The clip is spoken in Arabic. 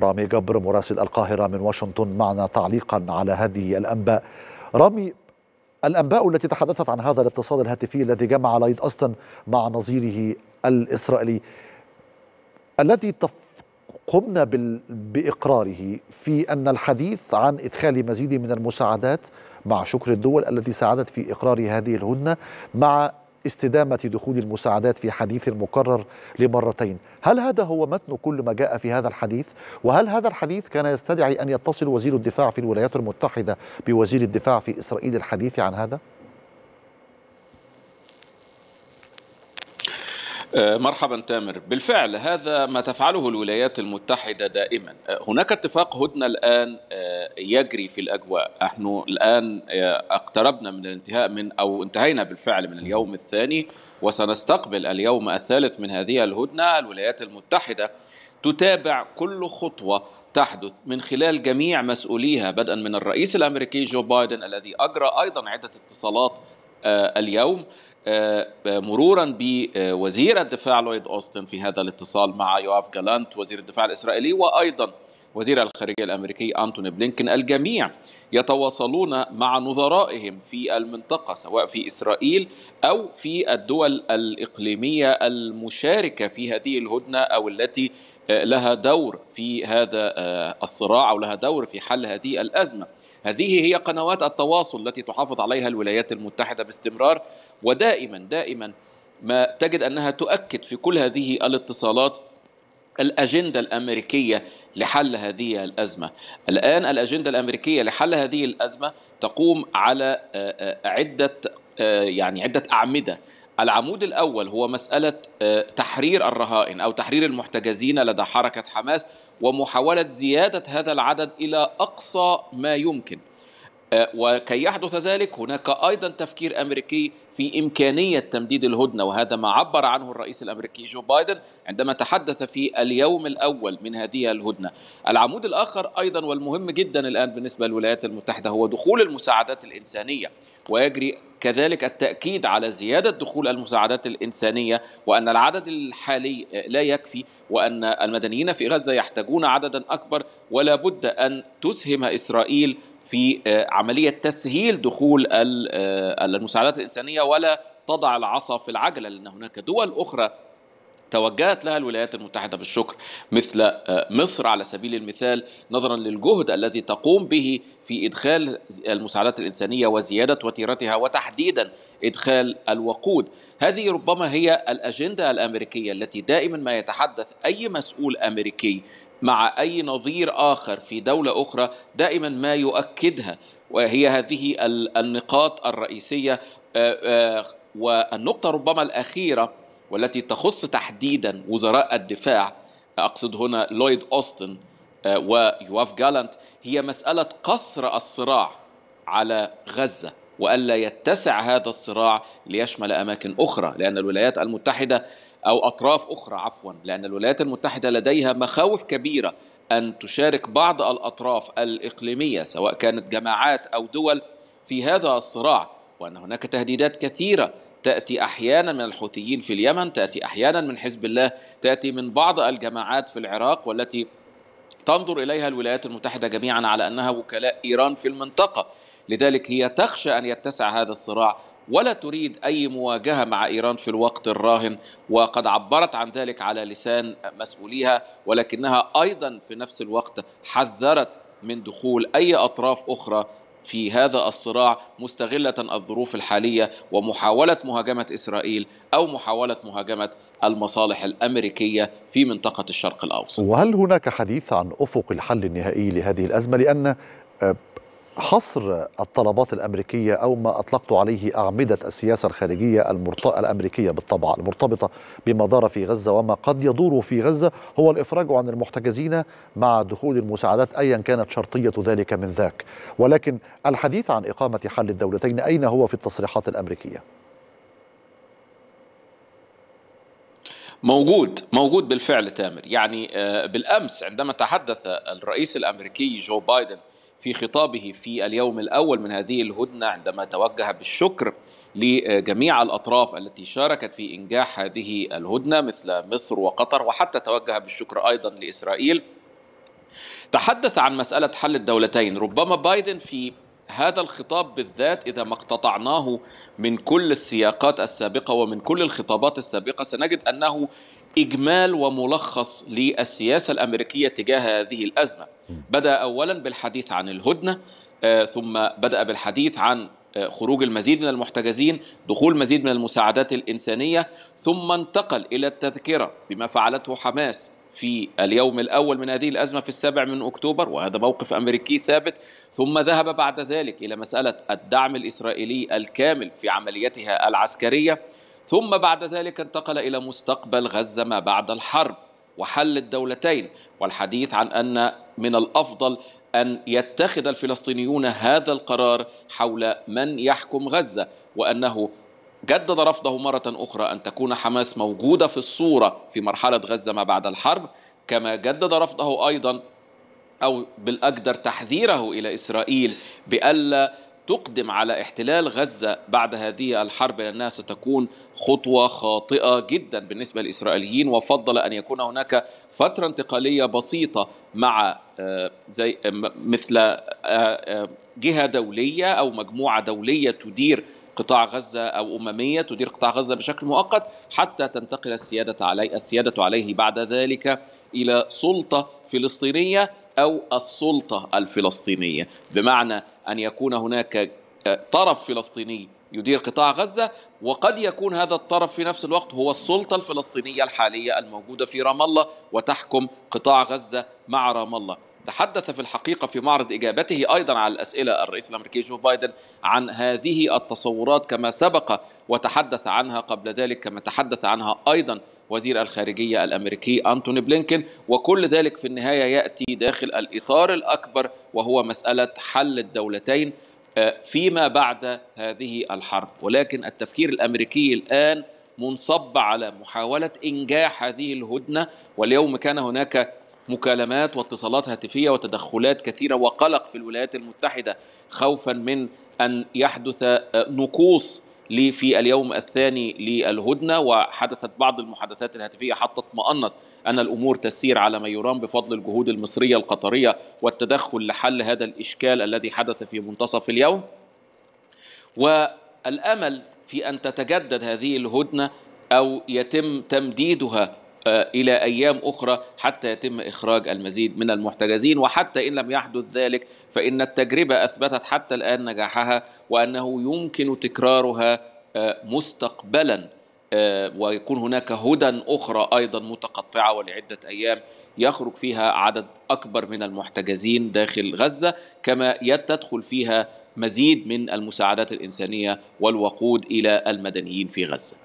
رامي جبر مراسل القاهرة من واشنطن معنا تعليقا على هذه الأنباء رامي الأنباء التي تحدثت عن هذا الاتصال الهاتفي الذي جمع لايد أستن مع نظيره الإسرائيلي الذي قمنا بإقراره في أن الحديث عن إدخال مزيد من المساعدات مع شكر الدول التي ساعدت في إقرار هذه الهدنة مع استدامة دخول المساعدات في حديث مكرر لمرتين هل هذا هو متن كل ما جاء في هذا الحديث وهل هذا الحديث كان يستدعي أن يتصل وزير الدفاع في الولايات المتحدة بوزير الدفاع في إسرائيل الحديث عن هذا؟ آه، مرحبا تامر بالفعل هذا ما تفعله الولايات المتحدة دائما آه، هناك اتفاق هدنة الآن آه، يجري في الأجواء نحن الآن اقتربنا من الانتهاء من أو انتهينا بالفعل من اليوم الثاني وسنستقبل اليوم الثالث من هذه الهدنة الولايات المتحدة تتابع كل خطوة تحدث من خلال جميع مسؤوليها بدءا من الرئيس الامريكي جو بايدن الذي اجرى ايضا عده اتصالات اليوم آه، آه، مرورا بوزير آه، الدفاع لويد اوستن في هذا الاتصال مع يواف جالانت وزير الدفاع الاسرائيلي وايضا وزير الخارجيه الامريكي انتوني بلينكن الجميع يتواصلون مع نظرائهم في المنطقه سواء في اسرائيل او في الدول الاقليميه المشاركه في هذه الهدنه او التي لها دور في هذا الصراع او لها دور في حل هذه الازمه هذه هي قنوات التواصل التي تحافظ عليها الولايات المتحدة باستمرار ودائما دائما ما تجد أنها تؤكد في كل هذه الاتصالات الأجندة الأمريكية لحل هذه الأزمة الآن الأجندة الأمريكية لحل هذه الأزمة تقوم على آه، آه، عدة آه، يعني عدة أعمدة العمود الأول هو مسألة تحرير الرهائن أو تحرير المحتجزين لدى حركة حماس ومحاوله زياده هذا العدد الى اقصى ما يمكن أه، وكي يحدث ذلك هناك ايضا تفكير امريكي في امكانيه تمديد الهدنه وهذا ما عبر عنه الرئيس الامريكي جو بايدن عندما تحدث في اليوم الاول من هذه الهدنه. العمود الاخر ايضا والمهم جدا الان بالنسبه للولايات المتحده هو دخول المساعدات الانسانيه ويجري كذلك التاكيد على زياده دخول المساعدات الانسانيه وان العدد الحالي لا يكفي وان المدنيين في غزه يحتاجون عددا اكبر ولا بد ان تسهم اسرائيل في آه، عمليه تسهيل دخول آه، المساعدات الانسانيه ولا تضع العصا في العجله لان هناك دول اخرى توجهت لها الولايات المتحده بالشكر مثل آه، مصر على سبيل المثال نظرا للجهد الذي تقوم به في ادخال المساعدات الانسانيه وزياده وتيرتها وتحديدا ادخال الوقود. هذه ربما هي الاجنده الامريكيه التي دائما ما يتحدث اي مسؤول امريكي مع أي نظير آخر في دولة أخرى دائما ما يؤكدها وهي هذه النقاط الرئيسية آه، آه، والنقطة ربما الأخيرة والتي تخص تحديدا وزراء الدفاع أقصد هنا لويد أوستن آه، ويواف جالانت هي مسألة قصر الصراع على غزة وألا يتسع هذا الصراع ليشمل أماكن أخرى لأن الولايات المتحدة او اطراف اخرى عفوا لان الولايات المتحده لديها مخاوف كبيره ان تشارك بعض الاطراف الاقليميه سواء كانت جماعات او دول في هذا الصراع وان هناك تهديدات كثيره تاتي احيانا من الحوثيين في اليمن تاتي احيانا من حزب الله تاتي من بعض الجماعات في العراق والتي تنظر اليها الولايات المتحده جميعا على انها وكلاء ايران في المنطقه لذلك هي تخشى ان يتسع هذا الصراع ولا تريد أي مواجهة مع إيران في الوقت الراهن وقد عبرت عن ذلك على لسان مسؤوليها ولكنها أيضا في نفس الوقت حذرت من دخول أي أطراف أخرى في هذا الصراع مستغلة الظروف الحالية ومحاولة مهاجمة إسرائيل أو محاولة مهاجمة المصالح الأمريكية في منطقة الشرق الأوسط وهل هناك حديث عن أفق الحل النهائي لهذه الأزمة لأن آه، حصر الطلبات الامريكيه او ما اطلقت عليه اعمده السياسه الخارجيه الامريكيه بالطبع المرتبطه بما دار في غزه وما قد يدور في غزه هو الافراج عن المحتجزين مع دخول المساعدات ايا كانت شرطيه ذلك من ذاك، ولكن الحديث عن اقامه حل الدولتين اين هو في التصريحات الامريكيه؟ موجود موجود بالفعل تامر يعني آه، بالامس عندما تحدث الرئيس الامريكي جو بايدن في خطابه في اليوم الاول من هذه الهدنه عندما توجه بالشكر لجميع الاطراف التي شاركت في انجاح هذه الهدنه مثل مصر وقطر وحتى توجه بالشكر ايضا لاسرائيل تحدث عن مساله حل الدولتين ربما بايدن في هذا الخطاب بالذات اذا ما اقتطعناه من كل السياقات السابقه ومن كل الخطابات السابقه سنجد انه إجمال وملخص للسياسة الأمريكية تجاه هذه الأزمة بدأ أولا بالحديث عن الهدنة آه، ثم بدأ بالحديث عن آه، خروج المزيد من المحتجزين دخول مزيد من المساعدات الإنسانية ثم انتقل إلى التذكرة بما فعلته حماس في اليوم الأول من هذه الأزمة في السابع من أكتوبر وهذا موقف أمريكي ثابت ثم ذهب بعد ذلك إلى مسألة الدعم الإسرائيلي الكامل في عمليتها العسكرية ثم بعد ذلك انتقل إلى مستقبل غزة ما بعد الحرب وحل الدولتين والحديث عن أن من الأفضل أن يتخذ الفلسطينيون هذا القرار حول من يحكم غزة وأنه جدد رفضه مرة أخرى أن تكون حماس موجودة في الصورة في مرحلة غزة ما بعد الحرب كما جدد رفضه أيضا أو بالأجدر تحذيره إلى إسرائيل بألا تقدم على احتلال غزة بعد هذه الحرب لأنها ستكون خطوة خاطئة جدا بالنسبة للإسرائيليين وفضل أن يكون هناك فترة انتقالية بسيطة مع آه، زي آه، مثل آه، جهة دولية أو مجموعة دولية تدير قطاع غزة أو أممية تدير قطاع غزة بشكل مؤقت حتى تنتقل السيادة عليه السيادة عليه بعد ذلك إلى سلطة فلسطينية او السلطه الفلسطينيه بمعنى ان يكون هناك آه، طرف فلسطيني يدير قطاع غزه وقد يكون هذا الطرف في نفس الوقت هو السلطه الفلسطينيه الحاليه الموجوده في رام الله وتحكم قطاع غزه مع رام الله تحدث في الحقيقه في معرض اجابته ايضا على الاسئله الرئيس الامريكي جو بايدن عن هذه التصورات كما سبق وتحدث عنها قبل ذلك كما تحدث عنها ايضا وزير الخارجية الأمريكي أنتوني بلينكن وكل ذلك في النهاية يأتي داخل الإطار الأكبر وهو مسألة حل الدولتين آه، فيما بعد هذه الحرب ولكن التفكير الأمريكي الآن منصب على محاولة إنجاح هذه الهدنة واليوم كان هناك مكالمات واتصالات هاتفية وتدخلات كثيرة وقلق في الولايات المتحدة خوفا من أن يحدث آه، نقوص في اليوم الثاني للهدنة وحدثت بعض المحادثات الهاتفية حتى اطمأنت أن الأمور تسير على ما يرام بفضل الجهود المصرية القطرية والتدخل لحل هذا الإشكال الذي حدث في منتصف اليوم والأمل في أن تتجدد هذه الهدنة أو يتم تمديدها آه، الى ايام اخرى حتى يتم اخراج المزيد من المحتجزين وحتى ان لم يحدث ذلك فان التجربه اثبتت حتى الان نجاحها وانه يمكن تكرارها آه، مستقبلا آه، ويكون هناك هدى اخرى ايضا متقطعه ولعده ايام يخرج فيها عدد اكبر من المحتجزين داخل غزه كما تدخل فيها مزيد من المساعدات الانسانيه والوقود الى المدنيين في غزه